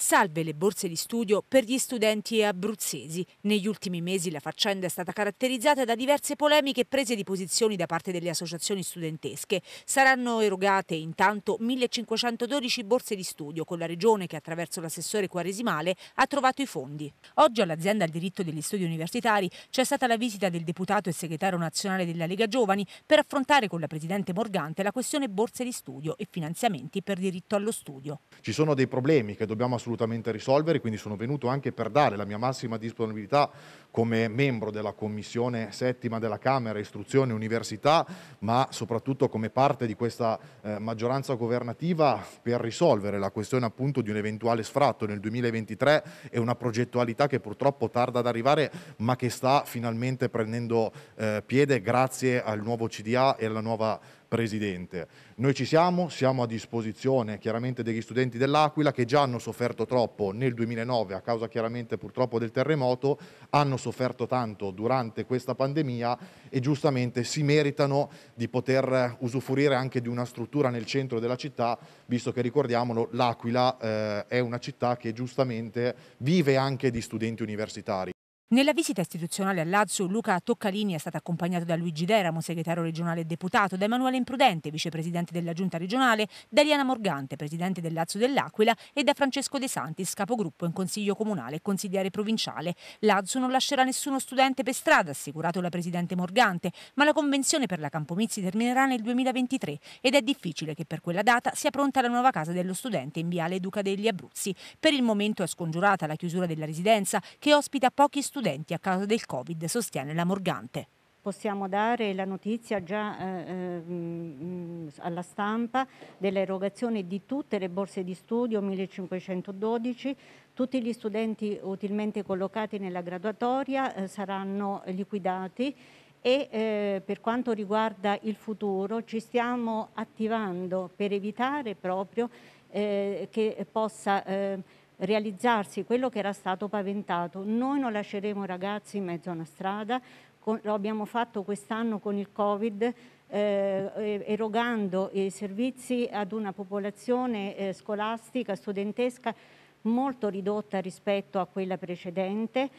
salve le borse di studio per gli studenti abruzzesi. Negli ultimi mesi la faccenda è stata caratterizzata da diverse polemiche e prese di posizioni da parte delle associazioni studentesche. Saranno erogate intanto 1512 borse di studio con la regione che attraverso l'assessore quaresimale ha trovato i fondi. Oggi all'azienda al diritto degli studi universitari c'è stata la visita del deputato e segretario nazionale della Lega Giovani per affrontare con la presidente Morgante la questione borse di studio e finanziamenti per diritto allo studio. Ci sono dei problemi che dobbiamo assolutamente assolutamente risolvere, quindi sono venuto anche per dare la mia massima disponibilità come membro della Commissione settima della Camera, Istruzione Università, ma soprattutto come parte di questa eh, maggioranza governativa per risolvere la questione appunto di un eventuale sfratto nel 2023 e una progettualità che purtroppo tarda ad arrivare, ma che sta finalmente prendendo eh, piede grazie al nuovo CDA e alla nuova Presidente. Noi ci siamo, siamo a disposizione chiaramente degli studenti dell'Aquila che già hanno sofferto troppo nel 2009 a causa chiaramente purtroppo del terremoto, hanno sofferto tanto durante questa pandemia e giustamente si meritano di poter usufruire anche di una struttura nel centro della città, visto che ricordiamolo l'Aquila eh, è una città che giustamente vive anche di studenti universitari. Nella visita istituzionale a Lazio, Luca Toccalini è stato accompagnato da Luigi Deramo, segretario regionale e deputato, da Emanuele Imprudente, vicepresidente della giunta regionale, da Eliana Morgante, presidente del Lazio dell'Aquila e da Francesco De Santis, capogruppo in consiglio comunale e consigliere provinciale. L'Azio non lascerà nessuno studente per strada, assicurato la presidente Morgante, ma la convenzione per la Campomizzi terminerà nel 2023 ed è difficile che per quella data sia pronta la nuova casa dello studente in viale Duca degli Abruzzi. Per il momento è scongiurata la chiusura della residenza che ospita pochi studenti studenti a causa del Covid, sostiene la Morgante possiamo dare la notizia già eh, eh mm, alla stampa dell'erogazione di tutte le borse di studio 1512, tutti gli studenti utilmente collocati nella graduatoria eh, saranno liquidati e eh, per quanto riguarda il futuro ci stiamo attivando per evitare proprio eh, che possa eh, realizzarsi quello che era stato paventato. Noi non lasceremo i ragazzi in mezzo a una strada, con, lo abbiamo fatto quest'anno con il Covid, eh, erogando i servizi ad una popolazione eh, scolastica, studentesca molto ridotta rispetto a quella precedente.